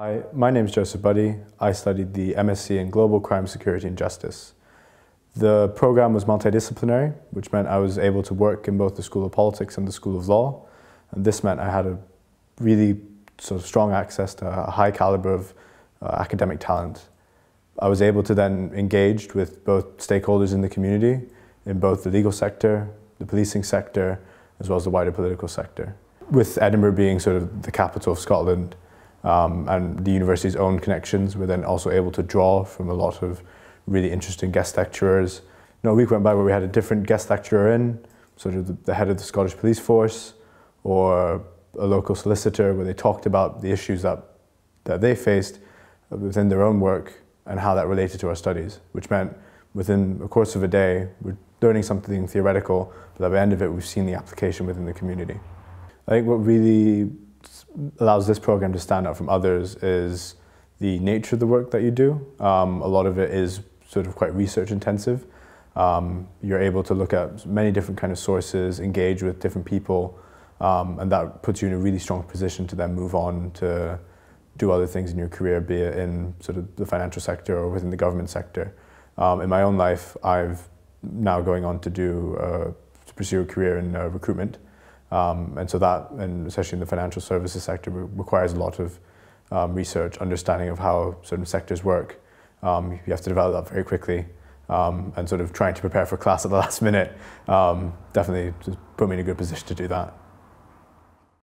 Hi, my name is Joseph Buddy. I studied the MSc in Global Crime, Security and Justice. The program was multidisciplinary, which meant I was able to work in both the School of Politics and the School of Law. And this meant I had a really sort of strong access to a high caliber of uh, academic talent. I was able to then engage with both stakeholders in the community, in both the legal sector, the policing sector, as well as the wider political sector. With Edinburgh being sort of the capital of Scotland, um, and the university's own connections were then also able to draw from a lot of really interesting guest lecturers. You know, a week went by where we had a different guest lecturer in, sort of the, the head of the Scottish Police Force or a local solicitor, where they talked about the issues that, that they faced within their own work and how that related to our studies, which meant within the course of a day, we're learning something theoretical, but at the end of it, we've seen the application within the community. I think what really allows this program to stand out from others is the nature of the work that you do. Um, a lot of it is sort of quite research intensive. Um, you're able to look at many different kind of sources, engage with different people, um, and that puts you in a really strong position to then move on to do other things in your career, be it in sort of the financial sector or within the government sector. Um, in my own life, I've now going on to do uh, to pursue a career in uh, recruitment. Um, and so that, and especially in the financial services sector, requires a lot of um, research, understanding of how certain sectors work. Um, you have to develop that very quickly. Um, and sort of trying to prepare for class at the last minute um, definitely put me in a good position to do that.